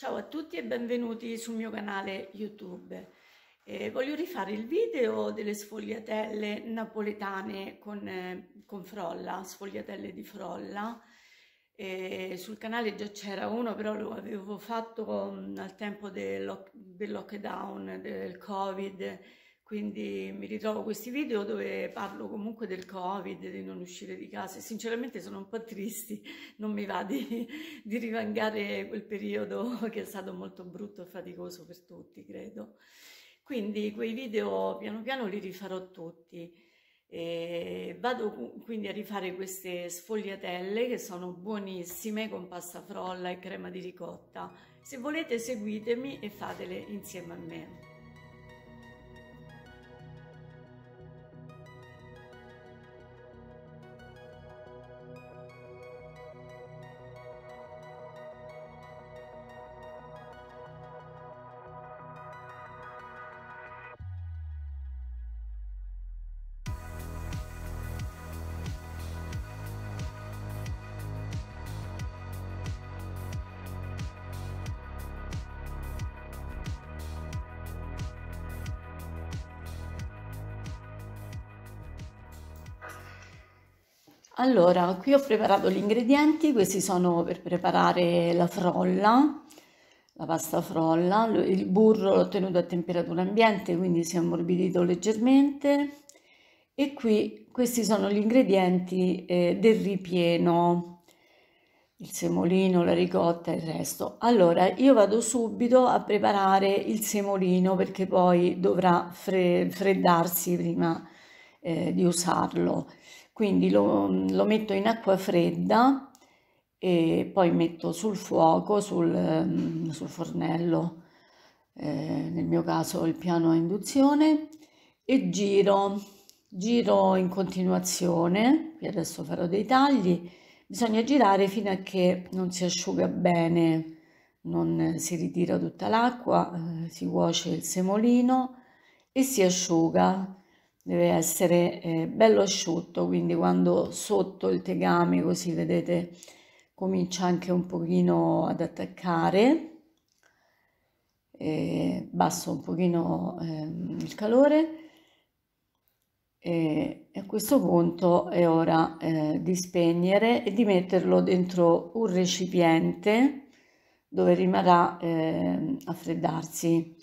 Ciao a tutti e benvenuti sul mio canale YouTube. Eh, voglio rifare il video delle sfogliatelle napoletane con, eh, con frolla, sfogliatelle di frolla. Eh, sul canale già c'era uno, però lo avevo fatto um, al tempo del, lock del lockdown, del covid, quindi mi ritrovo questi video dove parlo comunque del covid, di non uscire di casa e sinceramente sono un po' tristi, non mi va di, di rivangare quel periodo che è stato molto brutto e faticoso per tutti, credo. Quindi quei video piano piano li rifarò tutti. E vado quindi a rifare queste sfogliatelle che sono buonissime con pasta frolla e crema di ricotta. Se volete seguitemi e fatele insieme a me. Allora, qui ho preparato gli ingredienti, questi sono per preparare la frolla, la pasta frolla, il burro l'ho tenuto a temperatura ambiente, quindi si è ammorbidito leggermente e qui questi sono gli ingredienti eh, del ripieno, il semolino, la ricotta e il resto. Allora, io vado subito a preparare il semolino perché poi dovrà freddarsi prima eh, di usarlo quindi lo, lo metto in acqua fredda e poi metto sul fuoco, sul, mm, sul fornello, eh, nel mio caso il piano a induzione, e giro, giro in continuazione, qui adesso farò dei tagli, bisogna girare fino a che non si asciuga bene, non si ritira tutta l'acqua, eh, si cuoce il semolino e si asciuga deve essere eh, bello asciutto, quindi quando sotto il tegame, così vedete, comincia anche un pochino ad attaccare, e eh, basso un pochino eh, il calore, e a questo punto è ora eh, di spegnere e di metterlo dentro un recipiente dove rimarrà eh, a freddarsi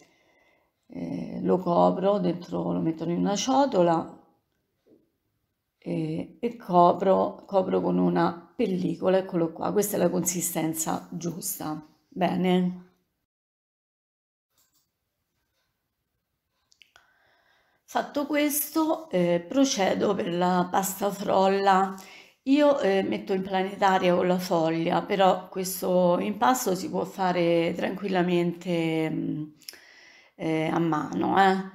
eh, lo copro, dentro, lo metto in una ciotola e, eh, e copro, copro con una pellicola, eccolo qua, questa è la consistenza giusta. Bene. Fatto questo, eh, procedo per la pasta frolla. Io eh, metto in planetaria con la foglia, però questo impasto si può fare tranquillamente mh, mm, eh, a mano, eh?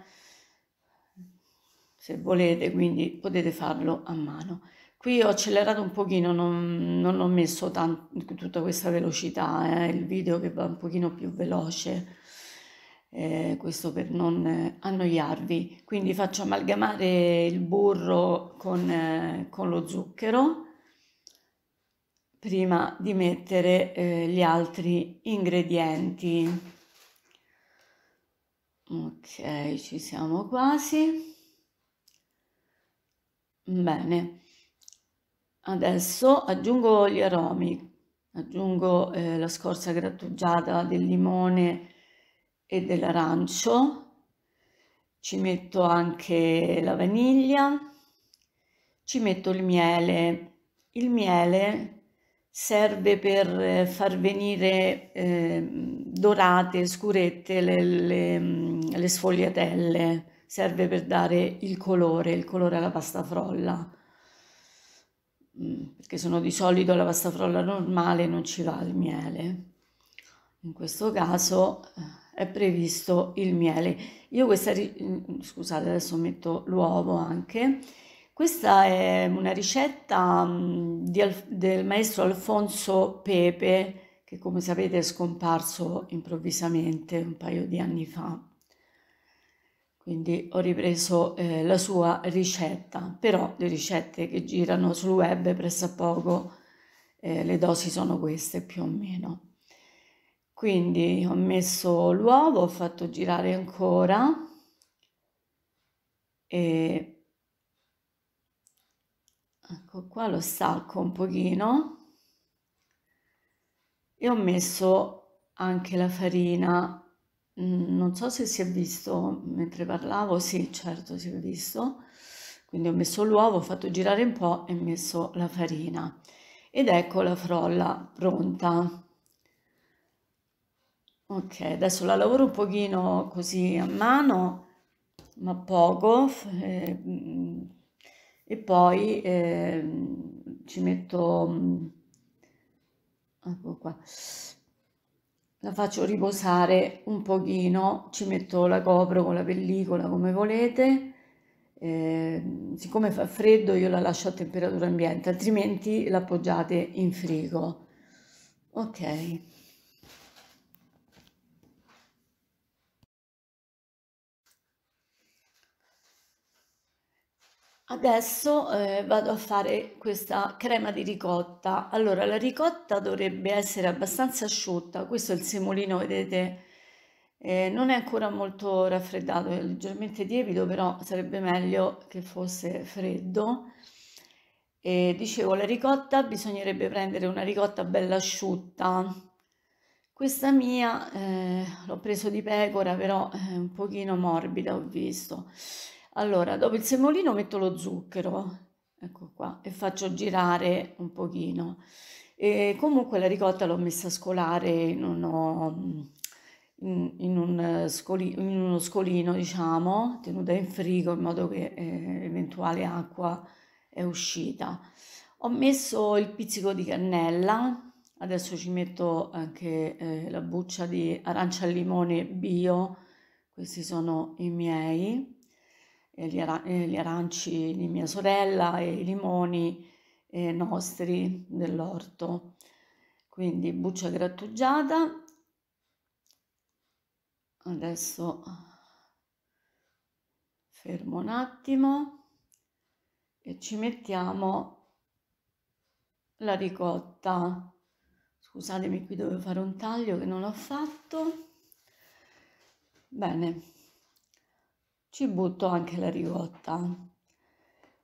se volete, quindi potete farlo a mano. Qui ho accelerato un pochino, non, non ho messo tanto, tutta questa velocità, eh? il video che va un pochino più veloce, eh, questo per non eh, annoiarvi. Quindi faccio amalgamare il burro con, eh, con lo zucchero prima di mettere eh, gli altri ingredienti ok ci siamo quasi bene adesso aggiungo gli aromi aggiungo eh, la scorza grattugiata del limone e dell'arancio ci metto anche la vaniglia ci metto il miele il miele serve per eh, far venire eh, dorate, scurette le, le, mm, le, sfogliatelle, serve per dare il colore, il colore alla pasta frolla, mm, perché sono di solito la pasta frolla normale non ci va il miele. In questo caso eh, è previsto il miele. Io questa, mm, scusate adesso metto l'uovo anche, questa è una ricetta mm, di, del maestro Alfonso Pepe, che come sapete è scomparso improvvisamente un paio di anni fa. Quindi ho ripreso eh, la sua ricetta, però le ricette che girano sul web pressappoco eh, le dosi sono queste più o meno. Quindi ho messo l'uovo, ho fatto girare ancora e ecco qua lo salco un pochino e ho messo anche la farina mm, non so se si è visto mentre parlavo sì certo si è visto quindi ho messo l'uovo ho fatto girare un po e ho messo la farina ed ecco la frolla pronta ok adesso la lavoro un pochino così a mano ma poco eh, mm, e poi eh, ci metto mm, ecco qua la faccio riposare un pochino ci metto la copro con la pellicola come volete eh, siccome fa freddo io la lascio a temperatura ambiente altrimenti l'appoggiate in frigo ok Adesso eh, vado a fare questa crema di ricotta. Allora, la ricotta dovrebbe essere abbastanza asciutta. Questo è il semolino, vedete, eh, non è ancora molto raffreddato, è leggermente tiepido, però sarebbe meglio che fosse freddo. E, dicevo, la ricotta bisognerebbe prendere una ricotta bella asciutta. Questa mia eh, l'ho preso di pecora, però è un pochino morbida, ho visto allora, dopo il semolino metto lo zucchero, ecco qua, e faccio girare un pochino. E comunque la ricotta l'ho messa a scolare non ho in, un eh, scoli, in uno scolino, diciamo, tenuta in frigo in modo che eh, eventuale acqua è uscita. Ho messo il pizzico di cannella, adesso ci metto anche eh, la buccia di arancia al limone bio, questi sono i miei. Eh, gli, ara- eh, gli, aranci di mia sorella e i limoni eh, nostri dell'orto. Quindi buccia grattugiata. Adesso fermo un attimo e ci mettiamo la ricotta. Scusatemi, qui dovevo fare un taglio che non ho fatto. Bene ci butto anche la ricotta.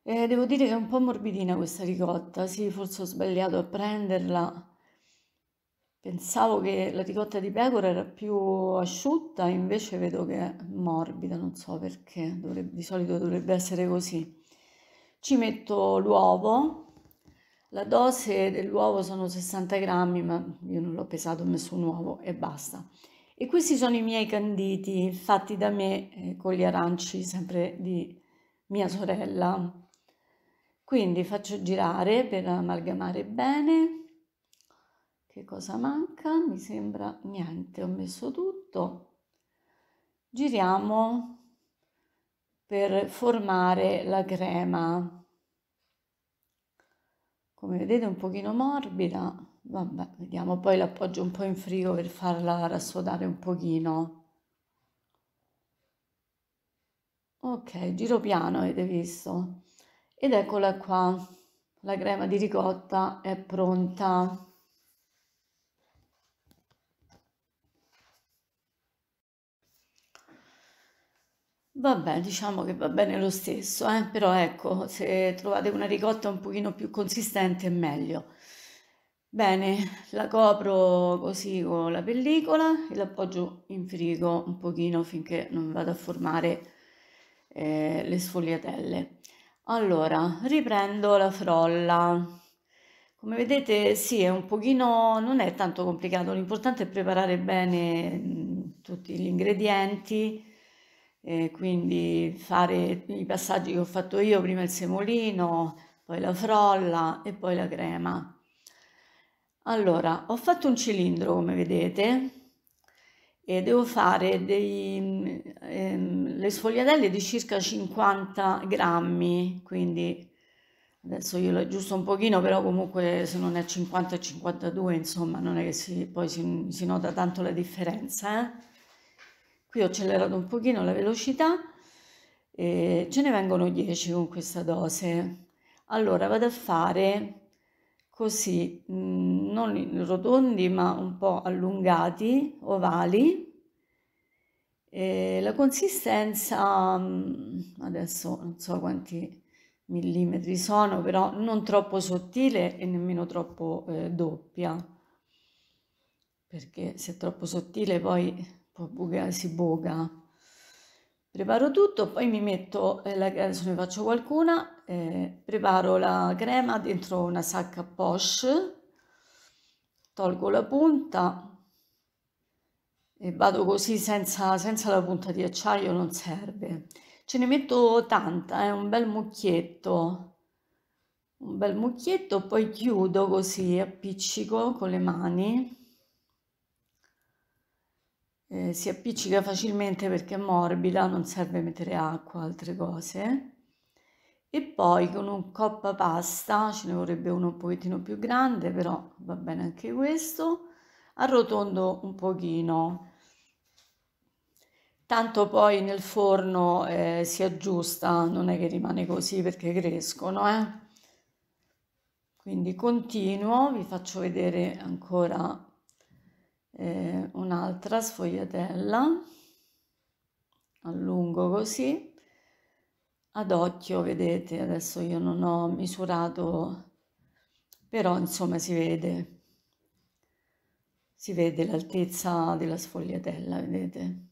E devo dire che è un po' morbidina questa ricotta, sì, forse ho sbagliato a prenderla. Pensavo che la ricotta di pecora era più asciutta, invece vedo che è morbida, non so perché, dovrebbe, di solito dovrebbe essere così. Ci metto l'uovo, la dose dell'uovo sono 60 grammi, ma io non l'ho pesato, ho messo un uovo e basta. E questi sono i miei canditi fatti da me eh, con gli aranci sempre di mia sorella. Quindi faccio girare per amalgamare bene. Che cosa manca? Mi sembra niente, ho messo tutto. Giriamo per formare la crema. Come vedete è un pochino morbida, Vabbè, vediamo, poi l'appoggio un po' in frigo per farla rassodare un pochino. Ok, giro piano, avete visto? Ed eccola qua, la crema di ricotta è pronta. Vabbè, diciamo che va bene lo stesso, eh? però ecco, se trovate una ricotta un pochino più consistente è meglio. Bene, la copro così con la pellicola e l'appoggio in frigo un pochino finché non vado a formare eh, le sfogliatelle. Allora, riprendo la frolla. Come vedete, sì, è un pochino, non è tanto complicato, l'importante è preparare bene tutti gli ingredienti, eh, quindi fare i passaggi che ho fatto io, prima il semolino, poi la frolla e poi la crema. Allora, ho fatto un cilindro come vedete e devo fare dei, ehm, le sfogliatelle di circa 50 grammi, quindi adesso io lo aggiusto un pochino, però comunque se non è 50 e 52, insomma, non è che si, poi si, si nota tanto la differenza. Eh? Qui ho accelerato un pochino la velocità e ce ne vengono 10 con questa dose. Allora, vado a fare così, mm, non rotondi ma un po' allungati, ovali. E la consistenza, mm, adesso non so quanti millimetri sono, però non troppo sottile e nemmeno troppo eh, doppia, perché se è troppo sottile poi, poi buca, si buca preparo tutto, poi mi metto, eh, adesso ne faccio qualcuna, eh, preparo la crema dentro una sacca poche, tolgo la punta e vado così senza, senza la punta di acciaio, non serve. Ce ne metto tanta, è eh, un bel mucchietto un bel mucchietto, poi chiudo così, appiccico con le mani eh, si appiccica facilmente perché è morbida, non serve mettere acqua, altre cose. E poi con un coppa pasta, ce ne vorrebbe uno un pochettino più grande, però va bene anche questo, arrotondo un pochino. Tanto poi nel forno eh, si aggiusta, non è che rimane così perché crescono, eh? Quindi continuo, vi faccio vedere ancora eh, un'altra sfogliatella, allungo così, ad occhio vedete, adesso io non ho misurato, però insomma si vede, si vede l'altezza della sfogliatella, vedete?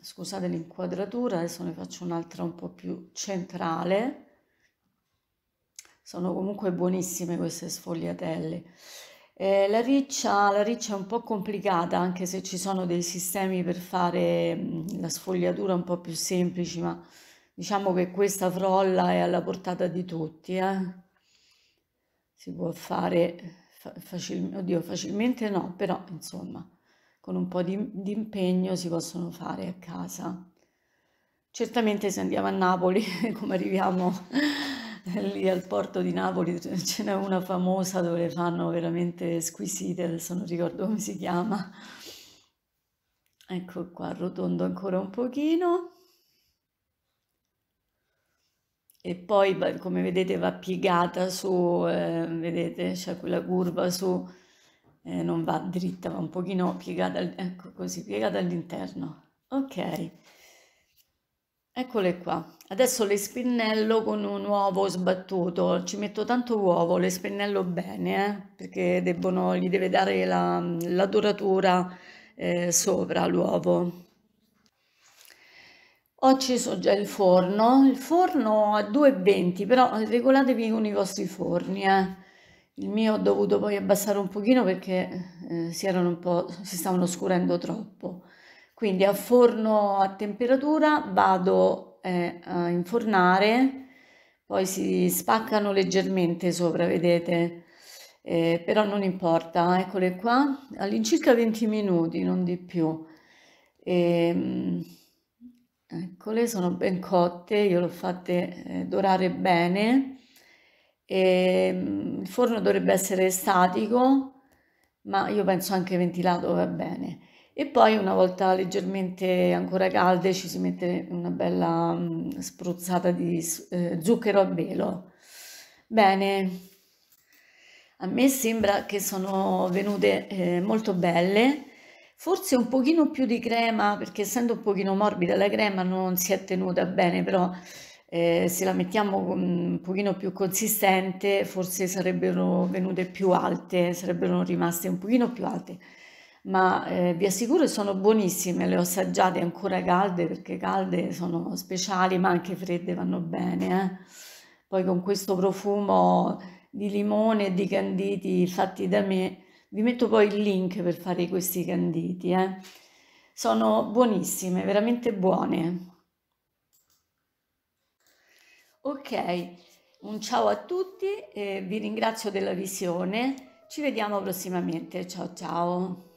Scusate l'inquadratura, adesso ne faccio un'altra un po' più centrale. Sono comunque buonissime queste sfogliatelle. Eh, la riccia, la riccia è un po' complicata, anche se ci sono dei sistemi per fare la sfogliatura un po' più semplici, ma diciamo che questa frolla è alla portata di tutti. Eh? Si può fare facilmente, oddio, facilmente no, però insomma, con un po' di, di impegno si possono fare a casa. Certamente se andiamo a Napoli, come arriviamo lì al porto di Napoli ce n'è una famosa dove le fanno veramente squisite, adesso non ricordo come si chiama. Ecco qua, arrotondo ancora un pochino. E poi, come vedete, va piegata su, eh, vedete, c'è quella curva su, eh, non va dritta, va un pochino piegata, ecco così, piegata all'interno. Ok. Eccole qua, adesso le spinnello con un uovo sbattuto, ci metto tanto uovo, le spinnello bene eh? perché debbono, gli deve dare la, la doratura eh, sopra l'uovo. Ho acceso già il forno, il forno a 2,20 però regolatevi con i vostri forni, eh? il mio ho dovuto poi abbassare un pochino perché eh, si, erano un po', si stavano scurendo troppo. Quindi a forno a temperatura vado eh, a infornare, poi si spaccano leggermente sopra, vedete, eh, però non importa, eccole qua, all'incirca 20 minuti, non di più. E, ehm, eccole, sono ben cotte, io le ho fatte eh, dorare bene. E, ehm, il forno dovrebbe essere statico, ma io penso anche ventilato va bene e poi una volta leggermente ancora calde ci si mette una bella spruzzata di eh, zucchero a velo. Bene, a me sembra che sono venute eh, molto belle, forse un pochino più di crema perché essendo un pochino morbida la crema non si è tenuta bene, però eh, se la mettiamo un pochino più consistente forse sarebbero venute più alte, sarebbero rimaste un pochino più alte ma eh, vi assicuro sono buonissime, le ho assaggiate ancora calde perché calde sono speciali ma anche fredde vanno bene. Eh. Poi con questo profumo di limone e di canditi fatti da me, vi metto poi il link per fare questi canditi. Eh. Sono buonissime, veramente buone. Ok, un ciao a tutti, vi ringrazio della visione, ci vediamo prossimamente, ciao ciao.